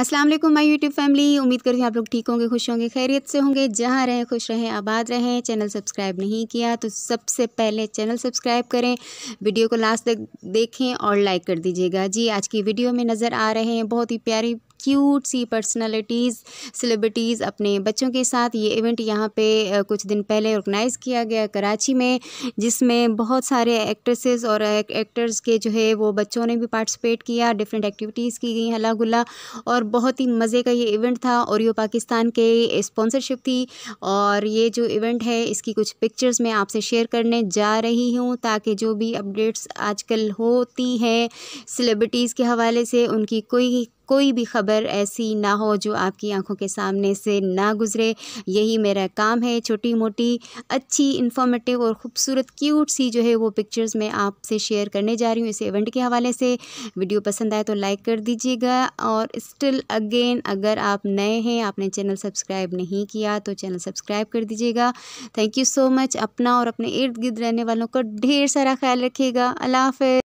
अस्सलाम वालेकुम my YouTube family उम्मीद करती हूँ आप लोग ठीक होंगे खुश होंगे खैरियत से होंगे जहाँ रहें खुश रहें आबाद रहें चैनल सब्सक्राइब नहीं किया तो सबसे पहले चैनल सब्सक्राइब करें वीडियो को लास्ट तक देखें और लाइक कर दीजिएगा जी आज की वीडियो में नज़र आ रहे हैं बहुत ही प्यारी क्यूट सी पर्सनालिटीज़ सेलिब्रिटीज़ अपने बच्चों के साथ ये इवेंट यहाँ पे कुछ दिन पहले ऑर्गेनाइज़ किया गया कराची में जिसमें बहुत सारे एक्ट्रेसेस और एक, एक्टर्स के जो है वो बच्चों ने भी पार्टिसिपेट किया डिफरेंट एक्टिविटीज़ की गई हला गुला और बहुत ही मज़े का ये इवेंट था और ये पाकिस्तान के स्पॉन्सरशिप थी और ये जो इवेंट है इसकी कुछ पिक्चर्स मैं आपसे शेयर करने जा रही हूँ ताकि जो भी अपडेट्स आजकल होती हैं सेलिब्रिटीज़ के हवाले से उनकी कोई कोई भी खबर ऐसी ना हो जो आपकी आंखों के सामने से ना गुजरे यही मेरा काम है छोटी मोटी अच्छी इन्फॉर्मेटिव और ख़ूबसूरत क्यूट सी जो है वो पिक्चर्स मैं आपसे शेयर करने जा रही हूँ इस इवेंट के हवाले से वीडियो पसंद आए तो लाइक कर दीजिएगा और स्टिल अगेन अगर आप नए हैं आपने चैनल सब्सक्राइब नहीं किया तो चैनल सब्सक्राइब कर दीजिएगा थैंक यू सो मच अपना और अपने इर्द गिर्द रहने वालों का ढेर सारा ख्याल रखिएगा अल्लाह हाफ